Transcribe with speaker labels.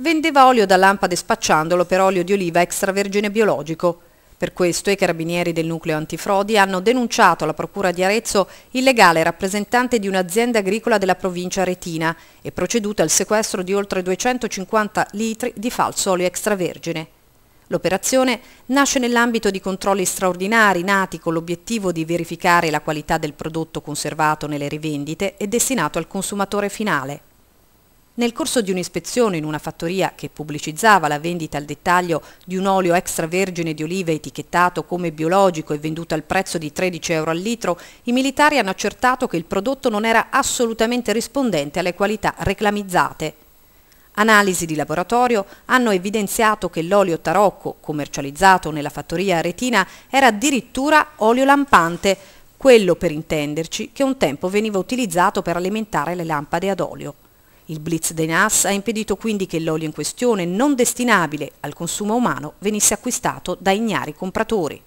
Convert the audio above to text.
Speaker 1: vendeva olio da lampade spacciandolo per olio di oliva extravergine biologico. Per questo i carabinieri del nucleo antifrodi hanno denunciato alla Procura di Arezzo il legale rappresentante di un'azienda agricola della provincia retina e proceduto al sequestro di oltre 250 litri di falso olio extravergine. L'operazione nasce nell'ambito di controlli straordinari nati con l'obiettivo di verificare la qualità del prodotto conservato nelle rivendite e destinato al consumatore finale. Nel corso di un'ispezione in una fattoria che pubblicizzava la vendita al dettaglio di un olio extravergine di olive etichettato come biologico e venduto al prezzo di 13 euro al litro, i militari hanno accertato che il prodotto non era assolutamente rispondente alle qualità reclamizzate. Analisi di laboratorio hanno evidenziato che l'olio tarocco, commercializzato nella fattoria aretina, era addirittura olio lampante, quello per intenderci che un tempo veniva utilizzato per alimentare le lampade ad olio. Il blitz dei NAS ha impedito quindi che l'olio in questione, non destinabile al consumo umano, venisse acquistato da ignari compratori.